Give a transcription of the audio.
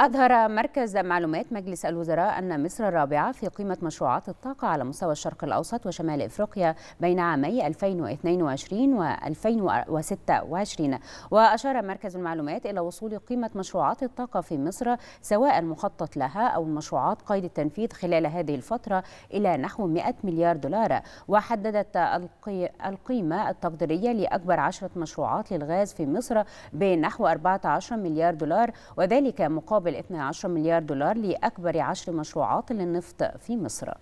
أظهر مركز معلومات مجلس الوزراء أن مصر الرابعة في قيمة مشروعات الطاقة على مستوى الشرق الأوسط وشمال إفريقيا بين عامي 2022 و 2026 وأشار مركز المعلومات إلى وصول قيمة مشروعات الطاقة في مصر سواء المخطط لها أو المشروعات قيد التنفيذ خلال هذه الفترة إلى نحو 100 مليار دولار وحددت القيمة التقديرية لأكبر عشرة مشروعات للغاز في مصر بنحو 14 مليار دولار وذلك مقابل بال 12 مليار دولار لأكبر عشر مشروعات للنفط في مصر